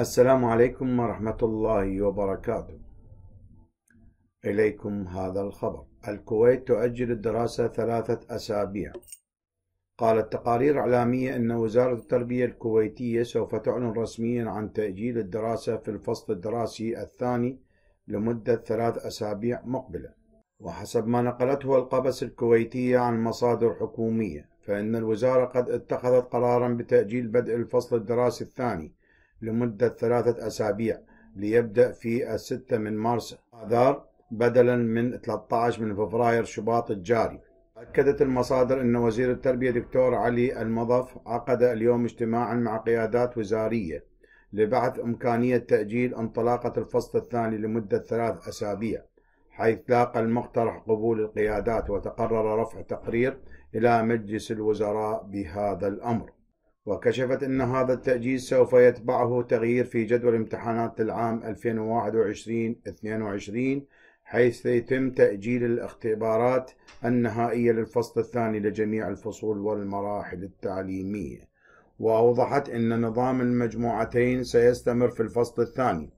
السلام عليكم ورحمة الله وبركاته إليكم هذا الخبر الكويت تؤجل الدراسة ثلاثة أسابيع قالت تقارير إعلامية أن وزارة التربية الكويتية سوف تعلن رسميا عن تأجيل الدراسة في الفصل الدراسي الثاني لمدة ثلاث أسابيع مقبلة وحسب ما نقلته القبس الكويتية عن مصادر حكومية فإن الوزارة قد اتخذت قرارا بتأجيل بدء الفصل الدراسي الثاني لمدة ثلاثة أسابيع ليبدأ في الستة من مارس آذار بدلا من 13 من فبراير شباط الجاري أكدت المصادر أن وزير التربية دكتور علي المضف عقد اليوم اجتماعا مع قيادات وزارية لبحث إمكانية تأجيل انطلاقة الفصل الثاني لمدة ثلاث أسابيع حيث لاقى المقترح قبول القيادات وتقرر رفع تقرير إلى مجلس الوزراء بهذا الأمر وكشفت أن هذا التأجيل سوف يتبعه تغيير في جدول امتحانات العام 2021-22 حيث يتم تأجيل الاختبارات النهائية للفصل الثاني لجميع الفصول والمراحل التعليمية وأوضحت أن نظام المجموعتين سيستمر في الفصل الثاني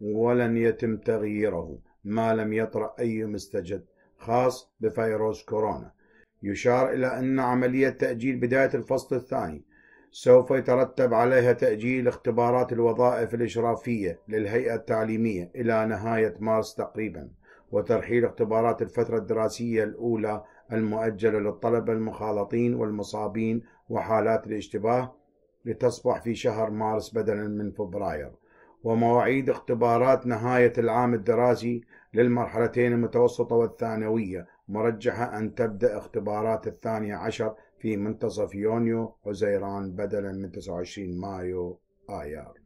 ولن يتم تغييره ما لم يطرأ أي مستجد خاص بفيروس كورونا يشار إلى أن عملية تأجيل بداية الفصل الثاني سوف يترتب عليها تأجيل اختبارات الوظائف الإشرافية للهيئة التعليمية إلى نهاية مارس تقريبا وترحيل اختبارات الفترة الدراسية الأولى المؤجلة للطلبة المخالطين والمصابين وحالات الاشتباه لتصبح في شهر مارس بدلا من فبراير ومواعيد اختبارات نهاية العام الدراسي للمرحلتين المتوسطة والثانوية مرجحة أن تبدأ اختبارات الثانية عشر في منتصف يونيو حزيران بدلا من 29 مايو آيار